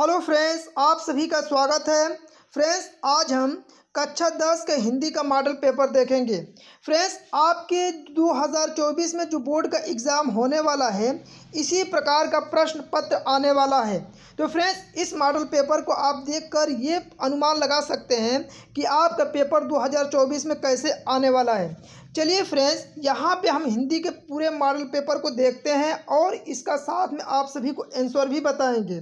hello friends आप सभी का स्वागत है फ्रेंड्स आज हम कक्षा दस के हिंदी का मॉडल पेपर देखेंगे फ्रेंड्स आपके 2024 में जो बोर्ड का एग्ज़ाम होने वाला है इसी प्रकार का प्रश्न पत्र आने वाला है तो फ्रेंड्स इस मॉडल पेपर को आप देखकर ये अनुमान लगा सकते हैं कि आपका पेपर 2024 में कैसे आने वाला है चलिए फ्रेंड्स यहाँ पे हम हिंदी के पूरे मॉडल पेपर को देखते हैं और इसका साथ में आप सभी को एंसर भी बताएंगे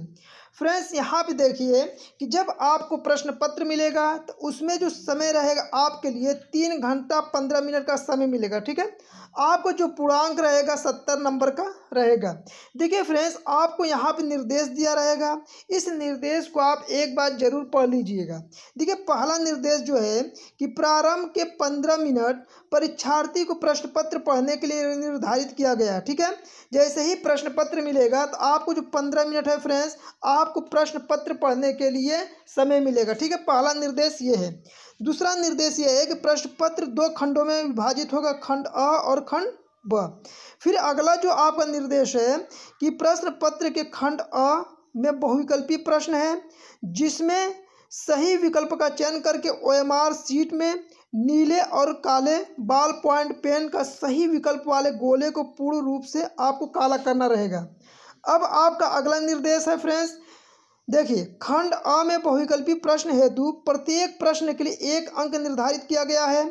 फ्रेंड्स यहाँ पे देखिए कि जब आपको प्रश्न पत्र मिलेगा तो उसमें जो समय रहेगा आपके लिए तीन घंटा पंद्रह मिनट का समय मिलेगा ठीक है आपको जो पूर्णांक रहेगा सत्तर नंबर का रहेगा देखिए फ्रेंड्स आपको यहाँ पे निर्देश दिया रहेगा इस निर्देश को आप एक बार ज़रूर पढ़ लीजिएगा देखिए पहला निर्देश जो है कि प्रारंभ के पंद्रह मिनट परीक्षार्थी को प्रश्न पत्र पढ़ने के लिए निर्धारित किया गया है ठीक है जैसे ही प्रश्न पत्र मिलेगा तो आपको जो पंद्रह मिनट है फ्रेंड्स आपको प्रश्न पत्र पढ़ने के लिए समय मिलेगा ठीक है पहला निर्देश ये है दूसरा निर्देश ये है कि प्रश्न पत्र दो खंडों में विभाजित होगा खंड अ और खंड ब फिर अगला जो आपका निर्देश है कि प्रश्न पत्र के खंड अ में बहुविकल्पी प्रश्न है जिसमें सही विकल्प का चयन करके ओ एम आर सीट में नीले और काले बाल पॉइंट पेन का सही विकल्प वाले गोले को पूर्ण रूप से आपको काला करना रहेगा अब आपका अगला निर्देश है फ्रेंड्स देखिए खंड अ में बहुविकल्पी प्रश्न हेतु प्रत्येक प्रश्न के लिए एक अंक निर्धारित किया गया है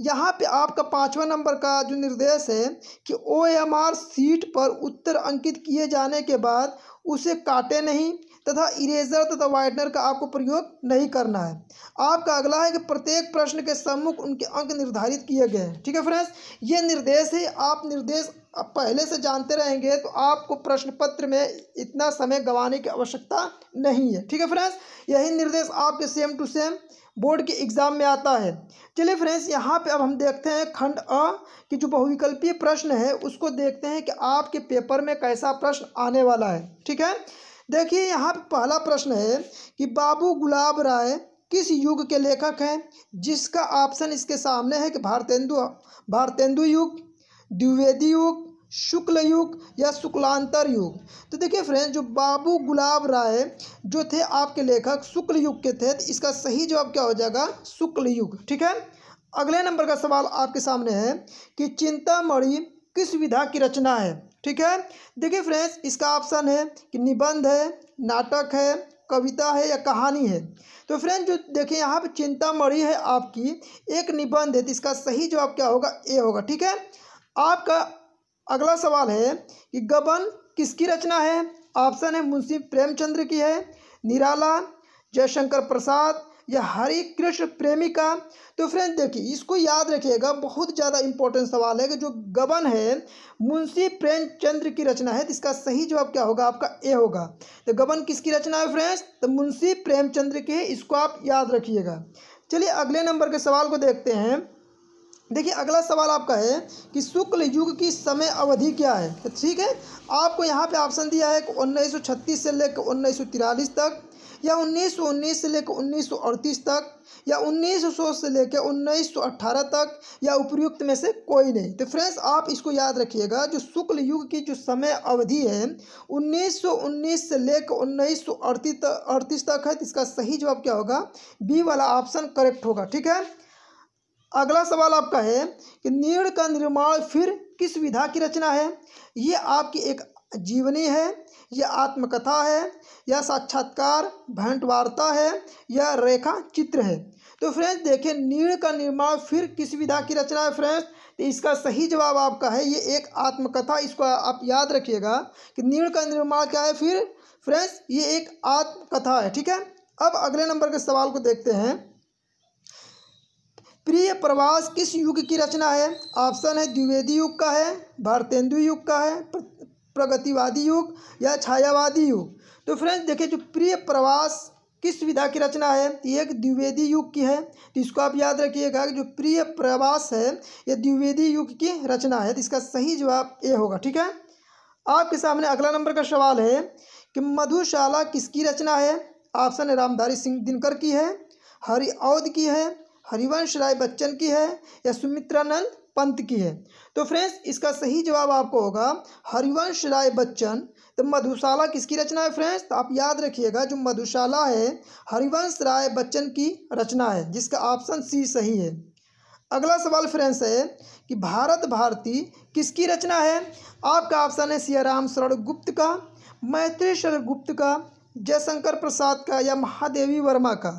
यहाँ पे आपका पाँचवा नंबर का जो निर्देश है कि ओ एम आर सीट पर उत्तर अंकित किए जाने के बाद उसे काटे नहीं तथा इरेजर तथा वाइटनर का आपको प्रयोग नहीं करना है आपका अगला है कि प्रत्येक प्रश्न के सम्मुख उनके अंक निर्धारित किए गए हैं ठीक है फ्रेंड्स ये निर्देश है आप निर्देश पहले से जानते रहेंगे तो आपको प्रश्न पत्र में इतना समय गंवाने की आवश्यकता नहीं है ठीक है फ्रेंड्स यही निर्देश आपके सेम टू सेम बोर्ड के एग्जाम में आता है चलिए फ्रेंड्स यहाँ पे अब हम देखते हैं खंड अ की जो बहुविकल्पीय प्रश्न है उसको देखते हैं कि आपके पेपर में कैसा प्रश्न आने वाला है ठीक है देखिए यहाँ पे पहला प्रश्न है कि बाबू गुलाब राय किस युग के लेखक हैं जिसका ऑप्शन इसके सामने है कि भारतेंदु भारतेंदु युग द्विवेदी युग शुक्ल युग या शुक्लांतर युग तो देखिए फ्रेंड्स जो बाबू गुलाब राय जो थे आपके लेखक शुक्ल युग के थे तो इसका सही जवाब क्या हो जाएगा शुक्ल युग ठीक है अगले नंबर का सवाल आपके सामने है कि चिंतामणि किस विधा की रचना है ठीक है देखिए फ्रेंड्स इसका ऑप्शन है कि निबंध है नाटक है कविता है या कहानी है तो फ्रेंड जो देखिए यहाँ पे चिंतामणि है आपकी एक निबंध है तो इसका सही जवाब क्या होगा ए होगा ठीक है आपका अगला सवाल है कि गबन किसकी रचना है ऑप्शन है मुंशी प्रेमचंद्र की है निराला जयशंकर प्रसाद या एक कृष्ण प्रेमी का तो फ्रेंड्स देखिए इसको याद रखिएगा बहुत ज़्यादा इंपॉर्टेंट सवाल है कि जो गबन है मुंशी प्रेमचंद्र की रचना है तो इसका सही जवाब क्या होगा आपका ए होगा तो गबन किसकी रचना है फ्रेंड्स तो मुंशी प्रेमचंद्र की है इसको आप याद रखिएगा चलिए अगले नंबर के सवाल को देखते हैं देखिए अगला सवाल आपका है कि शुक्ल युग की समय अवधि क्या है तो ठीक है आपको यहाँ पे ऑप्शन दिया है कि 1936 से लेकर उन्नीस तक या उन्नीस सौ उन्नीस से लेकर उन्नीस सौ अड़तीस तक या उन्नीस सौ से लेकर उन्नीस सौ अट्ठारह तक या उपयुक्त में से कोई नहीं तो फ्रेंड्स आप इसको याद रखिएगा जो शुक्ल युग की जो समय अवधि है उन्नीस सौ उन्नीस से लेकर उन्नीस सौ अड़तीस तक है तो इसका सही जवाब क्या होगा बी वाला ऑप्शन करेक्ट होगा ठीक है अगला सवाल आपका है कि नीड़ का निर्माण फिर किस विधा की रचना है ये आपकी एक जीवनी है यह आत्मकथा है यह साक्षात्कार भेंट वार्ता है यह रेखा चित्र है तो फ्रेंड्स देखें नीड़ का निर्माण फिर किस विधा की रचना है फ्रेंड्स तो इसका सही जवाब आपका है ये एक आत्मकथा इसको आप याद रखिएगा कि नीड़ का निर्माण क्या है फिर फ्रेंड्स ये एक आत्मकथा है ठीक है अब अगले नंबर के सवाल को देखते हैं प्रिय प्रवास किस युग की रचना है ऑप्शन है द्विवेदी युग का है भारतेंदु युग का है प्रगतिवादी युग या छायावादी युग तो फ्रेंड्स देखिए जो प्रिय प्रवास किस विधा की रचना है ये एक द्विवेदी युग की है तो इसको आप याद रखिएगा कि जो प्रिय प्रवास है ये द्विवेदी युग की रचना है तो इसका सही जवाब ये होगा ठीक है आपके सामने अगला नंबर का सवाल है कि मधुशाला किसकी रचना है ऑप्शन रामधारी सिंह दिनकर की है हरिऔध की है हरिवंश राय बच्चन की है या सुमित्रानंद पंत की है तो फ्रेंड्स इसका सही जवाब आपको होगा हरिवंश राय बच्चन तो मधुशाला किसकी रचना है फ्रेंड्स तो आप याद रखिएगा जो मधुशाला है हरिवंश राय बच्चन की रचना है जिसका ऑप्शन सी सही है अगला सवाल फ्रेंड्स है कि भारत भारती किसकी रचना है आपका ऑप्शन है सियाराम शरण गुप्त का मैत्री शरण गुप्त का जयशंकर प्रसाद का या महादेवी वर्मा का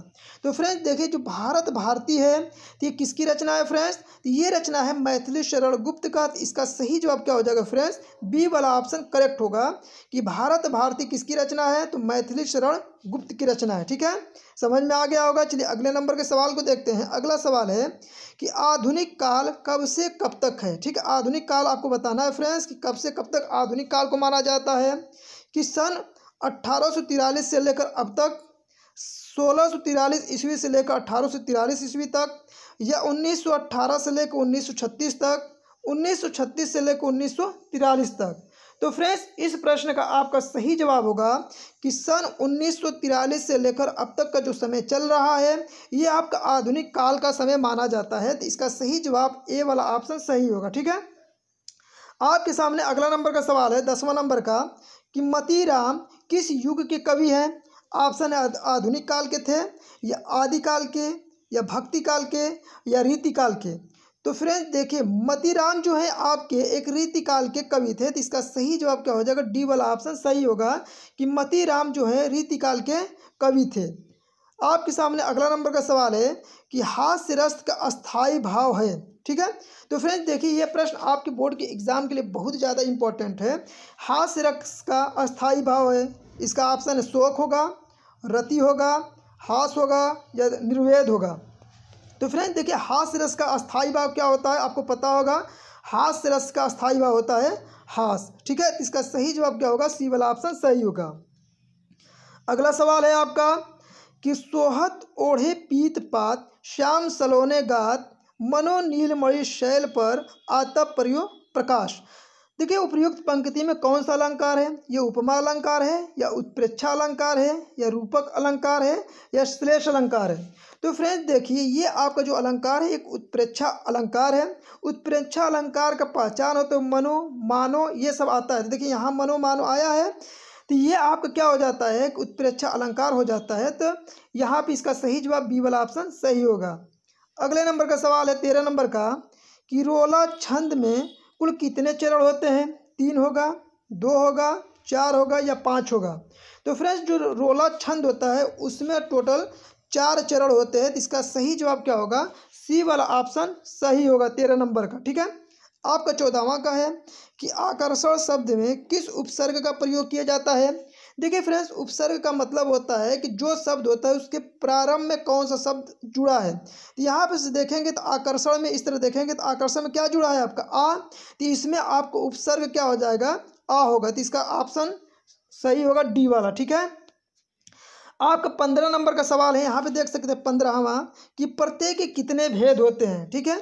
तो फ्रेंड्स देखिए जो भारत भारती है तो ये किसकी रचना है फ्रेंड्स तो ये रचना है मैथिली शरण गुप्त का तो इसका सही जवाब क्या हो जाएगा फ्रेंड्स बी वाला ऑप्शन करेक्ट होगा कि भारत भारती किसकी रचना है तो मैथिली शरण गुप्त की रचना है ठीक है समझ में आ गया होगा चलिए अगले नंबर के सवाल को देखते हैं अगला सवाल है कि आधुनिक काल कब से कब तक है ठीक है आधुनिक काल आपको बताना है फ्रेंड्स कि कब से कब तक आधुनिक काल को माना जाता है कि सन अट्ठारह से लेकर अब तक सोलह सौ तिरालीस ईस्वी से लेकर अठारह सौ तिरालीस ईस्वी तक या उन्नीस सौ अट्ठारह से लेकर उन्नीस सौ छत्तीस तक उन्नीस सौ छत्तीस से लेकर उन्नीस सौ तिरालीस तक तो फ्रेंड्स इस प्रश्न का आपका सही जवाब होगा कि सन 1943 से लेकर अब तक का जो समय चल रहा है ये आपका आधुनिक काल का समय माना जाता है तो इसका सही जवाब ए वाला ऑप्शन सही होगा ठीक है आपके सामने अगला नंबर का सवाल है दसवां नंबर का कि मतीराम किस युग के कवि हैं ऑप्शन आधुनिक काल के थे या आदिकाल के या भक्ति काल के या रीति काल के तो फ्रेंड्स देखिए मतीराम जो है आपके एक रीति काल के कवि थे तो इसका सही जवाब क्या हो जाएगा डी वाला ऑप्शन सही होगा कि मतीराम जो है रीति काल के कवि थे आपके सामने अगला नंबर का सवाल है कि हास्य रस का अस्थाई भाव है ठीक है तो फ्रेंड्स देखिए ये प्रश्न आपके बोर्ड के एग्जाम के लिए बहुत ज़्यादा इंपॉर्टेंट है हास्य रक्स का अस्थाई भाव है इसका ऑप्शन शोक होगा रति होगा हास होगा या निर्वेद होगा तो फ्रेंड्स देखिए हास्य रस का अस्थाई भाव क्या होता है आपको पता होगा हास्य रस का अस्थाई भाव होता है हास ठीक है इसका सही जवाब क्या होगा सी वाला ऑप्शन सही होगा अगला सवाल है आपका कि सोहत ओढ़े पीत पात श्याम सलोने गात मनोनीलमणि शैल पर आता प्रयो प्रकाश देखिए उपयुक्त पंक्ति में कौन सा अलंकार है ये उपमा अलंकार है या उत्प्रेक्षा अलंकार है या रूपक अलंकार है या श्लेष अलंकार है तो फ्रेंड्स देखिए ये आपका जो अलंकार है एक उत्प्रेक्षा अलंकार है उत्प्रेक्षा अलंकार का पहचान हो तो मनो मानो ये सब आता है देखिए यहाँ मनो मानो आया है तो ये आपका क्या हो जाता है एक उत्प्रेक्षा अलंकार हो जाता है तो यहाँ पर इसका सही जवाब बी वाला ऑप्शन सही होगा अगले नंबर का सवाल है तेरह नंबर का कि रोला छंद में कुल कितने चरण होते हैं तीन होगा दो होगा चार होगा या पाँच होगा तो फ्रेंड्स जो रोला छंद होता है उसमें टोटल चार चरण होते हैं तो इसका सही जवाब क्या होगा सी वाला ऑप्शन सही होगा तेरह नंबर का ठीक है आपका चौदहवा का है कि आकर्षण शब्द में किस उपसर्ग का प्रयोग किया जाता है देखिए फ्रेंड्स उपसर्ग का मतलब होता है कि जो शब्द होता है उसके प्रारंभ में कौन सा शब्द जुड़ा है तो यहाँ पर देखेंगे तो आकर्षण में इस तरह देखेंगे तो आकर्षण में क्या जुड़ा है आपका आ तो इसमें आपको उपसर्ग क्या हो जाएगा आ होगा तो इसका ऑप्शन सही होगा डी वाला ठीक है आपका पंद्रह नंबर का सवाल है यहाँ पे देख सकते हैं पंद्रहवा कि प्रत्येक के कितने भेद होते हैं ठीक है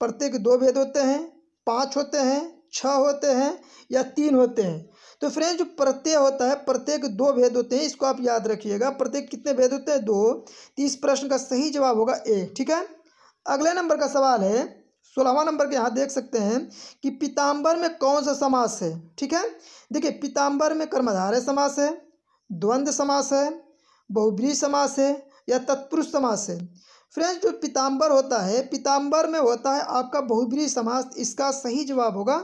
प्रत्येक दो भेद होते हैं पाँच होते हैं छ होते हैं या तीन होते हैं तो फ्रेंड्स जो प्रत्यय होता है प्रत्येक दो भेद होते हैं इसको आप याद रखिएगा प्रत्येक कितने भेद होते हैं दो तो इस प्रश्न का सही जवाब होगा ए ठीक है अगले नंबर का सवाल है सोलहवा नंबर के यहाँ देख सकते हैं कि पीताम्बर में कौन सा समास है ठीक है देखिए पीताम्बर में कर्मधारय समास है द्वंद्व समास है बहुब्री समास है या तत्पुरुष समास है फ्रेंड्स जो पीताम्बर होता है पीताम्बर में होता है आपका बहुब्री समास इसका सही जवाब होगा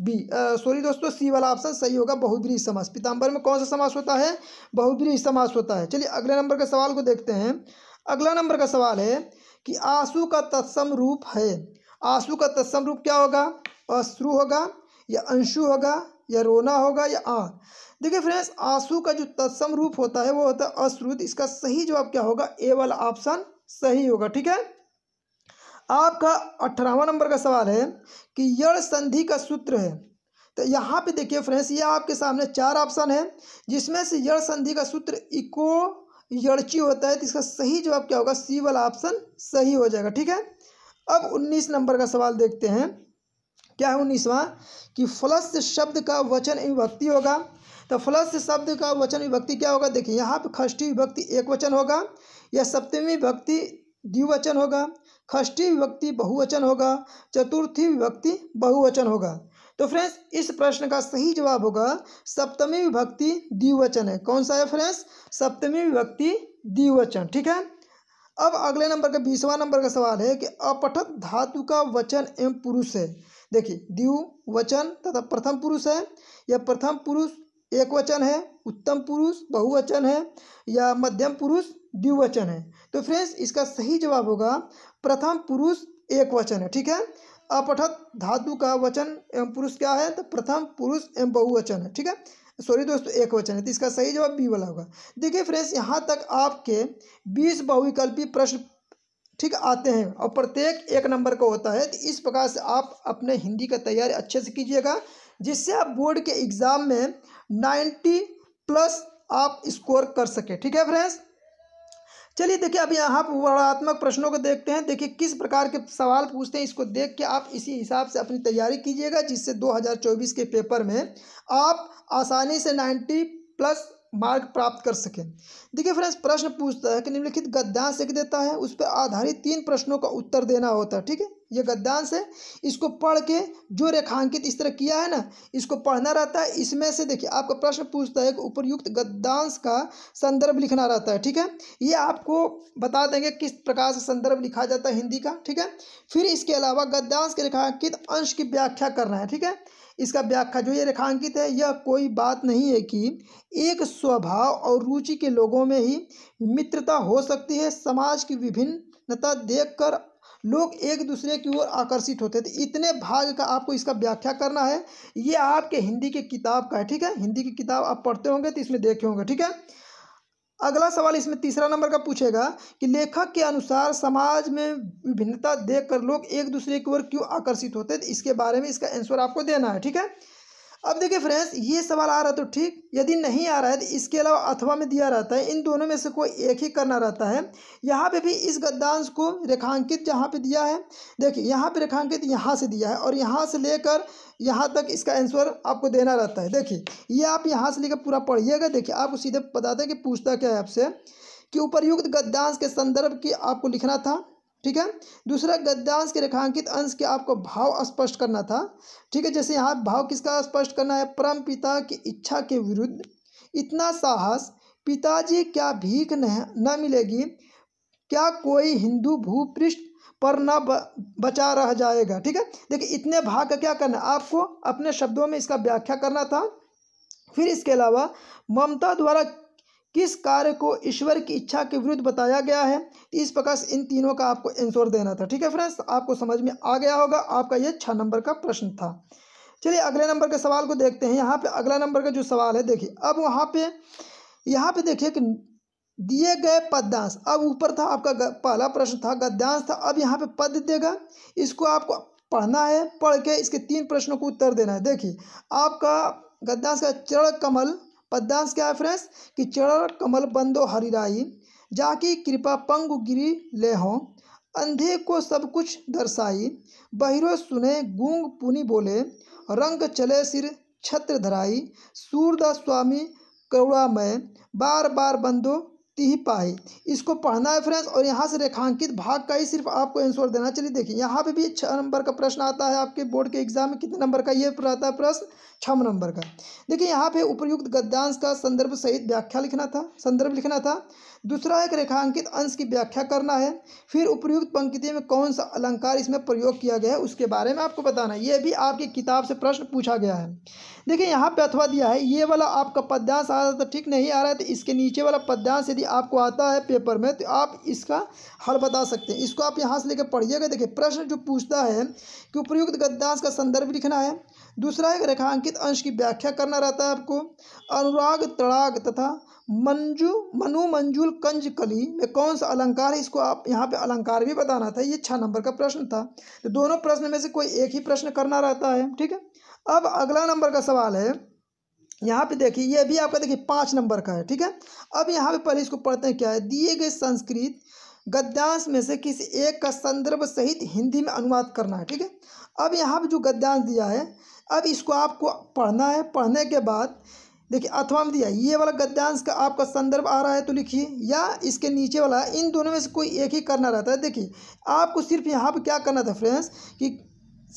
बी सॉरी दोस्तों सी वाला ऑप्शन सही होगा बहुद्री समास पीताम्बर में कौन सा समास होता है बहुद्री समास होता है चलिए अगले नंबर के सवाल को देखते हैं अगला नंबर का सवाल है कि आंसू का तत्सम रूप है आंसू का तत्सम रूप क्या होगा अश्रु होगा या अंशु होगा या रोना होगा या आँख देखिए फ्रेंड्स आंसू का जो तत्सम रूप होता है वो होता है अश्रुत तो इसका सही जवाब क्या होगा ए वाला ऑप्शन सही होगा ठीक है आपका अठारहवा नंबर का सवाल है कि यण संधि का सूत्र है तो यहाँ पे देखिए फ्रेंड्स ये आपके सामने चार ऑप्शन है जिसमें से यण संधि का सूत्र इको यड़ची होता है तो इसका सही जवाब क्या होगा सी वाला ऑप्शन सही हो जाएगा ठीक है अब उन्नीस नंबर का सवाल देखते हैं क्या है उन्नीसवा कि फ्लस शब्द का वचन विभक्ति होगा तो फ्लस शब्द का वचन विभक्ति क्या होगा देखिए यहाँ पे खष्टी विभक्ति एक वचन होगा या सप्तमी विभक्ति द्विवचन होगा षष्ठी विभक्ति बहुवचन होगा चतुर्थी विभक्ति बहुवचन होगा तो फ्रेंड्स इस प्रश्न का सही जवाब होगा सप्तमी विभक्ति द्विवचन है कौन सा है फ्रेंड्स सप्तमी विभक्ति द्विवचन ठीक है अब अगले नंबर का बीसवा नंबर का सवाल है कि अपठक धातु का वचन एवं पुरुष है देखिए द्यु वचन तथा प्रथम पुरुष है या प्रथम पुरुष एक वचन है उत्तम पुरुष बहुवचन है या मध्यम पुरुष द्विवचन है तो फ्रेंड्स इसका सही जवाब होगा प्रथम पुरुष एक वचन है ठीक है अपठत धातु का वचन एवं पुरुष क्या है तो प्रथम पुरुष एवं बहुवचन है ठीक है सॉरी दोस्तों एक वचन है तो इसका सही जवाब बी वाला होगा देखिए फ्रेंड्स यहाँ तक आपके बीस बहुविकल्पी प्रश्न ठीक आते हैं और प्रत्येक एक नंबर का होता है तो इस प्रकार से आप अपने हिंदी का तैयारी अच्छे से कीजिएगा जिससे आप बोर्ड के एग्ज़ाम में नाइन्टी प्लस आप स्कोर कर सके ठीक है फ्रेंड्स चलिए देखिए अब यहाँ पर वर्णात्मक प्रश्नों को देखते हैं देखिए किस प्रकार के सवाल पूछते हैं इसको देख के आप इसी हिसाब से अपनी तैयारी कीजिएगा जिससे 2024 के पेपर में आप आसानी से 90 प्लस मार्ग प्राप्त कर सकें देखिए फ्रेंड्स प्रश्न पूछता है कि निम्नलिखित गद्यांश एक देता है उस पर आधारित तीन प्रश्नों का उत्तर देना होता है ठीक है ये गद्यांश है इसको पढ़ के जो रेखांकित इस तरह किया है ना इसको पढ़ना रहता है इसमें से देखिए आपका प्रश्न पूछता है कि उपर्युक्त गद्यांश का संदर्भ लिखना रहता है ठीक है ये आपको बता देंगे किस प्रकार से संदर्भ लिखा जाता है हिंदी का ठीक है फिर इसके अलावा गद्यांश के रेखांकित अंश की व्याख्या करना है ठीक है इसका व्याख्या जो ये रेखांकित है यह कोई बात नहीं है कि एक स्वभाव और रुचि के लोगों में ही मित्रता हो सकती है समाज की विभिन्नता देखकर लोग एक दूसरे की ओर आकर्षित होते थे तो इतने भाग का आपको इसका व्याख्या करना है ये आपके हिंदी की किताब का है ठीक है हिंदी की किताब आप पढ़ते होंगे तो इसमें देखे होंगे ठीक है अगला सवाल इसमें तीसरा नंबर का पूछेगा कि लेखक के अनुसार समाज में विभिन्नता देखकर लोग एक दूसरे की ओर क्यों आकर्षित होते हैं इसके बारे में इसका आंसर आपको देना है ठीक है अब देखिए फ्रेंड्स ये सवाल आ रहा तो ठीक यदि नहीं आ रहा है तो इसके अलावा अथवा में दिया रहता है इन दोनों में से कोई एक ही करना रहता है यहाँ पे भी इस गद्यांश को रेखांकित जहाँ पे दिया है देखिए यहाँ पे रेखांकित यहाँ से दिया है और यहाँ से लेकर यहाँ तक इसका आंसर आपको देना रहता है देखिए ये आप यहाँ से लेकर पूरा पढ़िएगा देखिए आपको सीधे बताते हैं कि पूछता क्या है आपसे कि उपरयुक्त गद्यांश के संदर्भ की आपको लिखना था ठीक है दूसरा गद्यांश के रेखांकित अंश के आपको भाव स्पष्ट करना था ठीक है जैसे यहाँ भाव किसका स्पष्ट करना है परम पिता की इच्छा के विरुद्ध इतना साहस पिताजी क्या भीख न मिलेगी क्या कोई हिंदू भूपृष्ठ पर ना बचा रह जाएगा ठीक है देखिए इतने भाग का क्या करना आपको अपने शब्दों में इसका व्याख्या करना था फिर इसके अलावा ममता द्वारा किस कार्य को ईश्वर की इच्छा के विरुद्ध बताया गया है इस प्रकार से इन तीनों का आपको आंसर देना था ठीक है फ्रेंड्स आपको समझ में आ गया होगा आपका ये छः नंबर का प्रश्न था चलिए अगले नंबर के सवाल को देखते हैं यहाँ पे अगला नंबर का जो सवाल है देखिए अब वहाँ पे यहाँ पे देखिए कि दिए गए पद्यांश अब ऊपर था आपका पहला प्रश्न था गद्यांश था अब यहाँ पे पद देगा इसको आपको पढ़ना है पढ़ के इसके तीन प्रश्नों को उत्तर देना है देखिए आपका गद्यांश का चरण कमल पद्यांश क्या है फ्रेंड्स कि चरण कमल बंदो हरिराई जाकी कृपा पंगु गिरी ले हो अंधे को सब कुछ दर्शाई बहिरो सुने गूंग पुनी बोले रंग चले सिर छत्र धराई सूरदास स्वामी करुणामय बार बार बंदो तिह पाए इसको पढ़ना है फ्रेंड्स और यहाँ से रेखांकित भाग का ही सिर्फ आपको आंसर देना चलिए देखिए यहाँ पे भी छः नंबर का प्रश्न आता है आपके बोर्ड के एग्जाम में कितने नंबर का ये आता है प्रश्न छम नंबर का देखिए यहाँ पे उपयुक्त गद्यांश का संदर्भ सहित व्याख्या लिखना था संदर्भ लिखना था दूसरा एक रेखांकित अंश की व्याख्या करना है फिर उपयुक्त पंक्ति में कौन सा अलंकार इसमें प्रयोग किया गया है उसके बारे में आपको बताना है ये भी आपकी किताब से प्रश्न पूछा गया है देखिए यहाँ पे अथवा दिया है ये वाला आपका पद्यांश आ रहा था तो ठीक नहीं आ रहा है तो इसके नीचे वाला पद्यांश यदि आपको आता है पेपर में तो आप इसका हल बता सकते हैं इसको आप यहाँ से लेकर पढ़िएगा देखिए प्रश्न जो पूछता है कि उपयुक्त गद्यांश का संदर्भ लिखना है दूसरा एक रेखांकित अंश की व्याख्या करना रहता है आपको अनुराग तड़ाग तथा मंजू मनु मंजुल कंज कली में कौन सा अलंकार है इसको आप यहाँ पे अलंकार भी बताना था ये छः नंबर का प्रश्न था तो दोनों प्रश्न में से कोई एक ही प्रश्न करना रहता है ठीक है अब अगला नंबर का सवाल है यहाँ पे देखिए ये भी आपका देखिए पाँच नंबर का है ठीक है अब यहाँ पे पहले इसको पढ़ते हैं क्या है दिए गए संस्कृत गद्यांश में से किसी एक का संदर्भ सहित हिंदी में अनुवाद करना है ठीक है अब यहाँ पे जो गद्यांश दिया है अब इसको आपको पढ़ना है पढ़ने के बाद देखिए अथवा में दिया ये वाला गद्यांश का आपका संदर्भ आ रहा है तो लिखिए या इसके नीचे वाला इन दोनों में से कोई एक ही करना रहता है देखिए आपको सिर्फ यहाँ पर क्या करना था फ्रेंड्स कि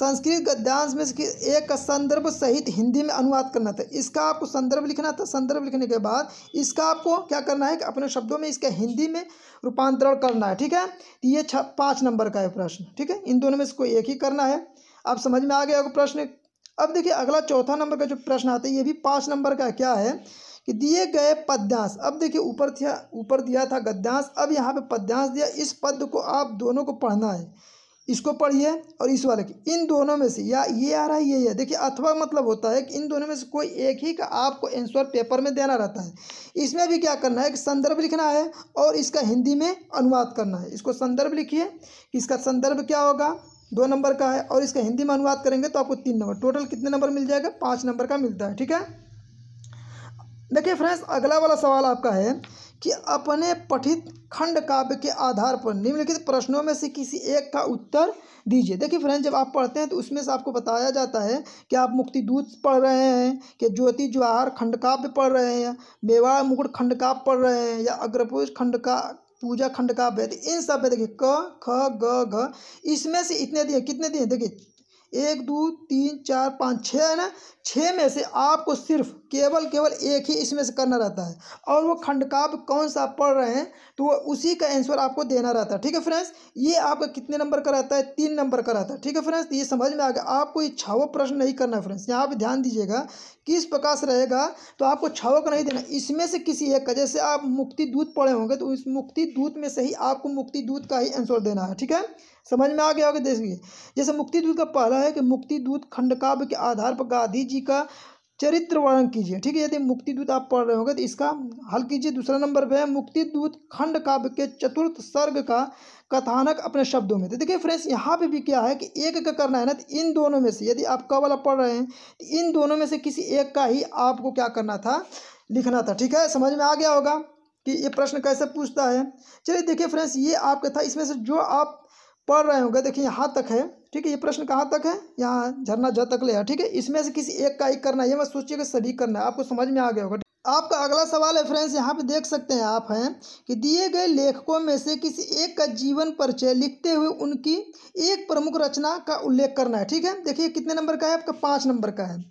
संस्कृत गद्यांश में से एक का संदर्भ सहित हिंदी में अनुवाद करना था इसका आपको संदर्भ लिखना था संदर्भ लिखने के बाद इसका आपको क्या करना है कि अपने शब्दों में इसका हिंदी में रूपांतरण करना है ठीक है तो ये छ पाँच नंबर का है प्रश्न ठीक है इन दोनों में से कोई एक ही करना है आप समझ में आ गया होगा प्रश्न अब देखिए अगला चौथा नंबर का जो प्रश्न आता है ये भी पाँच नंबर का क्या है कि दिए गए पद्यांश अब देखिए ऊपर दिया ऊपर दिया था गद्यांश अब यहाँ पे पद्यांश दिया इस पद को आप दोनों को पढ़ना है इसको पढ़िए और इस वाले की इन दोनों में से या ये आ रहा है ये है देखिए अथवा मतलब होता है कि इन दोनों में से कोई एक ही का आपको आंसर पेपर में देना रहता है इसमें भी क्या करना है कि संदर्भ लिखना है और इसका हिंदी में अनुवाद करना है इसको संदर्भ लिखिए कि इसका संदर्भ क्या होगा दो नंबर का है और इसका हिंदी में अनुवाद करेंगे तो आपको तीन नंबर टोटल कितने नंबर मिल जाएगा पाँच नंबर का मिलता है ठीक है देखिए फ्रेंड्स अगला वाला सवाल आपका है कि अपने पठित खंड काव्य के आधार पर निम्नलिखित प्रश्नों में से किसी एक का उत्तर दीजिए देखिए फ्रेंड्स जब आप पढ़ते हैं तो उसमें से आपको बताया जाता है कि आप मुक्ति दूत पढ़ रहे हैं कि ज्योति ज्वाहर खंडकाव्य पढ़ रहे हैं मेवाड़ मुकुट खंडकाव्य पढ़ रहे हैं या अग्रपुरुष का पूजा खंड का वेद इन सब वेद देखिए क ख ग घ इसमें से इतने दिए कितने दिए देखिए एक दो तीन चार पाँच छः है ना छः में से आपको सिर्फ केवल केवल एक ही इसमें से करना रहता है और वो खंड काव्य कौन सा आप पढ़ रहे हैं तो वो उसी का आंसर आपको देना रहता है ठीक है फ्रेंड्स ये आपका कितने नंबर का रहता है तीन नंबर का रहता है ठीक है फ्रेंड्स ये समझ में आ गया आपको ये छावो प्रश्न नहीं करना है फ्रेंड्स यहाँ पर ध्यान दीजिएगा किस प्रकार से रहेगा तो आपको छावो का नहीं देना इसमें से किसी एक का जैसे आप मुक्ति दूत पढ़े होंगे तो इस मुक्ति दूत में से ही आपको मुक्ति दूत का ही आंसर देना है ठीक है समझ में आ गया होगा देखिए जैसे मुक्ति दूत का पहला है कि मुक्ति दूत खंडकाव्य के आधार पर गांधी जी का चरित्र वर्णन कीजिए ठीक है यदि मुक्ति दूत आप पढ़ रहे होंगे तो इसका हल कीजिए दूसरा नंबर पे है मुक्ति दूत खंड काव्य के चतुर्थ सर्ग का कथानक अपने शब्दों में तो देखिए फ्रेंड्स यहाँ पे भी क्या है कि एक का करना है ना तो इन दोनों में से यदि आप क वाला पढ़ रहे हैं तो इन दोनों में से किसी एक का ही आपको क्या करना था लिखना था ठीक है समझ में आ गया होगा कि ये प्रश्न कैसे पूछता है चलिए देखिए फ्रेंड्स ये आपका था इसमें से जो आप पढ़ रहे होंगे देखिए यहाँ तक है ठीक है ये प्रश्न कहाँ तक है यहाँ झरना ज तक ले है ठीक है इसमें से किसी एक का एक करना है ये मैं सोचिएगा सभी करना है आपको समझ में आ गया होगा आपका अगला सवाल है फ्रेंड्स यहाँ पे देख सकते हैं आप हैं कि दिए गए लेखकों में से किसी एक का जीवन परिचय लिखते हुए उनकी एक प्रमुख रचना का उल्लेख करना है ठीक है देखिए कितने नंबर का है आपका पाँच नंबर का है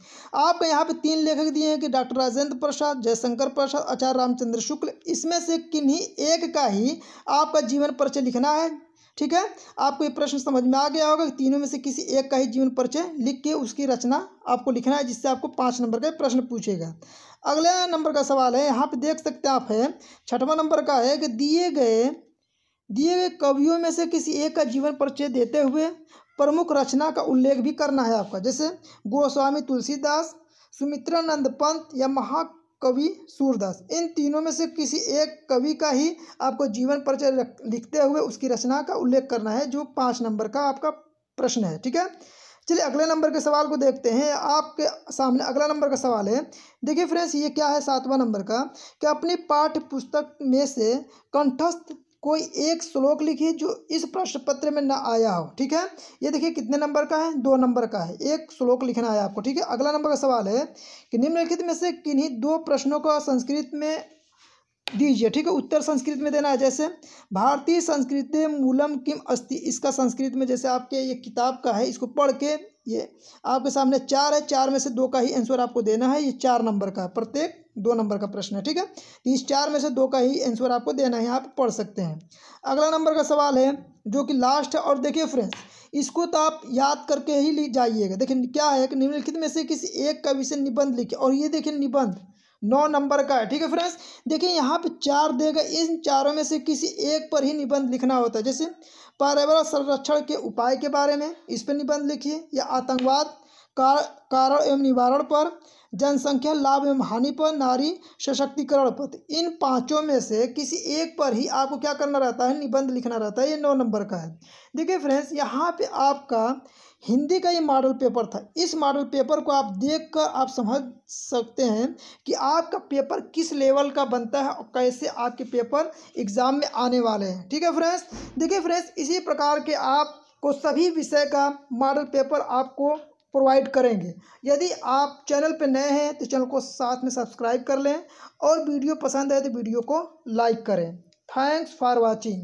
आपका यहाँ पे तीन लेखक दिए हैं कि डॉक्टर राजेंद्र प्रसाद जयशंकर प्रसाद आचार्य रामचंद्र शुक्ल इसमें से किन्हीं एक का ही आपका जीवन परिचय लिखना है ठीक है आपको ये प्रश्न समझ में आ गया होगा कि तीनों में से किसी एक का ही जीवन परिचय लिख के उसकी रचना आपको लिखना है जिससे आपको पाँच नंबर का प्रश्न पूछेगा अगले नंबर का सवाल है यहाँ पे देख सकते हैं आप है छठवां नंबर का है कि दिए गए दिए गए कवियों में से किसी एक का जीवन परिचय देते हुए प्रमुख रचना का उल्लेख भी करना है आपका जैसे गोस्वामी तुलसीदास सुमित्रानंद पंत या महा कवि सूरदास इन तीनों में से किसी एक कवि का ही आपको जीवन परिचय लिखते हुए उसकी रचना का उल्लेख करना है जो पाँच नंबर का आपका प्रश्न है ठीक है चलिए अगले नंबर के सवाल को देखते हैं आपके सामने अगला नंबर का सवाल है देखिए फ्रेंड्स ये क्या है सातवां नंबर का कि अपनी पाठ्य पुस्तक में से कंठस्थ कोई एक श्लोक लिखिए जो इस प्रश्न पत्र में ना आया हो ठीक है ये देखिए कितने नंबर का है दो नंबर का है एक श्लोक लिखना है आपको ठीक है अगला नंबर का सवाल है कि निम्नलिखित में से किन्हीं दो प्रश्नों का संस्कृत में दीजिए ठीक है उत्तर संस्कृत में देना है जैसे भारतीय संस्कृत मूलम किम अस्ति इसका संस्कृत में जैसे आपके ये किताब का है इसको पढ़ के ये आपके सामने चार है चार में से दो का ही आंसर आपको देना है ये चार नंबर का प्रत्येक दो नंबर का प्रश्न है ठीक है तो इस चार में से दो का ही आंसर आपको देना है आप पढ़ सकते हैं अगला नंबर का सवाल है जो कि लास्ट है और देखिए फ्रेंड्स इसको तो आप याद करके ही जाइएगा देखिए क्या है कि निम्नलिखित में से किसी एक का विषय निबंध लिखे और ये देखिए निबंध नौ नंबर का है ठीक है फ्रेंड्स देखिए यहाँ पे चार देगा इन चारों में से किसी एक पर ही निबंध लिखना होता है जैसे पर्यावरण संरक्षण के उपाय के बारे में इस पर निबंध लिखिए या आतंकवाद कारण एवं निवारण पर जनसंख्या लाभ एवं हानि पर नारी सशक्तिकरण पर तो इन पांचों में से किसी एक पर ही आपको क्या करना रहता है निबंध लिखना रहता है ये नौ नंबर का है देखिए फ्रेंड्स यहाँ पे आपका हिंदी का ये मॉडल पेपर था इस मॉडल पेपर को आप देख कर आप समझ सकते हैं कि आपका पेपर किस लेवल का बनता है और कैसे आपके पेपर एग्ज़ाम में आने वाले हैं ठीक है फ्रेंड्स देखिए फ्रेंड्स इसी प्रकार के आप को सभी विषय का मॉडल पेपर आपको प्रोवाइड करेंगे यदि आप चैनल पर नए हैं तो चैनल को साथ में सब्सक्राइब कर लें और वीडियो पसंद है तो वीडियो को लाइक करें थैंक्स फॉर वॉचिंग